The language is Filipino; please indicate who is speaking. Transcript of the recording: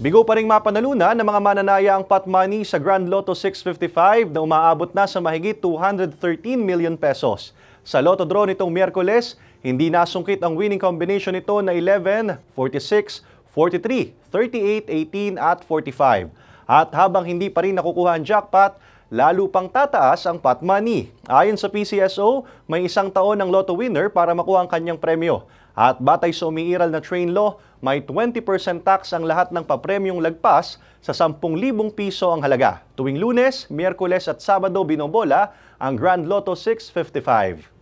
Speaker 1: Bigo pa rin mapanaluna ng mga mananaya ang pot money sa Grand Lotto 655 na umaabot na sa mahigit 213 million pesos. Sa Lotto draw nitong Miyerkules, hindi nasungkit ang winning combination nito na 11, 46, 43, 38, 18 at 45. At habang hindi pa rin nakukuha ang jackpot, lalo pang tataas ang pot money. Ayon sa PCSO, may isang taon ng lotto winner para makuha ang kanyang premyo. At batay sa umiiral na train law, may 20% tax ang lahat ng papremyong lagpas sa 10,000 piso ang halaga. Tuwing lunes, miyerkules at sabado binobola ang Grand Lotto 655.